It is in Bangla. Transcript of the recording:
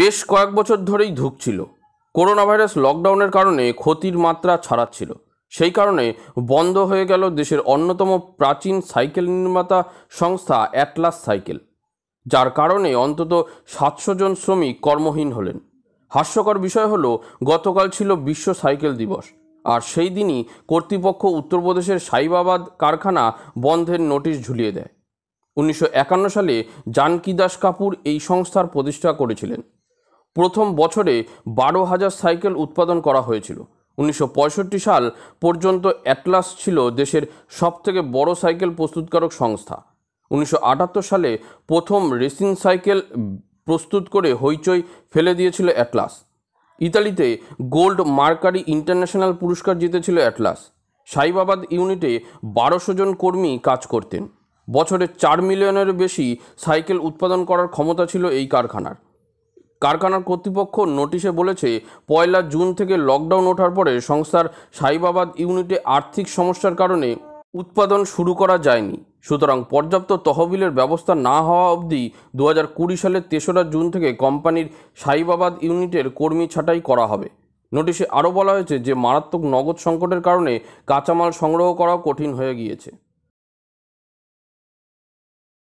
বেশ কয়েক বছর ধরেই ধুকছিল করোনা ভাইরাস লকডাউনের কারণে ক্ষতির মাত্রা ছাড়াচ্ছিল সেই কারণে বন্ধ হয়ে গেল দেশের অন্যতম প্রাচীন সাইকেল নির্মাতা সংস্থা অ্যাটলাস সাইকেল যার কারণে অন্তত সাতশো জন শ্রমিক কর্মহীন হলেন হাস্যকর বিষয় হলো গতকাল ছিল বিশ্ব সাইকেল দিবস আর সেই দিনই কর্তৃপক্ষ উত্তরপ্রদেশের সাইবাবাদ কারখানা বন্ধের নোটিশ ঝুলিয়ে দেয় উনিশশো সালে জানকি দাস কাপুর এই সংস্থার প্রতিষ্ঠা করেছিলেন প্রথম বছরে বারো হাজার সাইকেল উৎপাদন করা হয়েছিল উনিশশো সাল পর্যন্ত অ্যাটলাস ছিল দেশের সবথেকে বড় সাইকেল প্রস্তুতকারক সংস্থা উনিশশো সালে প্রথম রেসিং সাইকেল প্রস্তুত করে হইচই ফেলে দিয়েছিল অ্যাটলাস ইতালিতে গোল্ড মার্কারি ইন্টারন্যাশনাল পুরস্কার জিতেছিল অ্যাটলাস সাইবাবাদ ইউনিটে বারোশো জন কর্মী কাজ করতেন বছরে চার মিলিয়নের বেশি সাইকেল উৎপাদন করার ক্ষমতা ছিল এই কারখানার কারখানার কর্তৃপক্ষ নোটিশে বলেছে পয়লা জুন থেকে লকডাউন ওঠার পরে সংস্থার সাইবাবাদ ইউনিটে আর্থিক সমস্যার কারণে উৎপাদন শুরু করা যায়নি সুতরাং পর্যাপ্ত তহবিলের ব্যবস্থা না হওয়া অবধি দু কুড়ি সালের তেসরা জুন থেকে কোম্পানির সাইবাবাদ ইউনিটের কর্মী ছাঁটাই করা হবে নোটিশে আরও বলা হয়েছে যে মারাত্মক নগদ সংকটের কারণে কাঁচামাল সংগ্রহ করাও কঠিন হয়ে গিয়েছে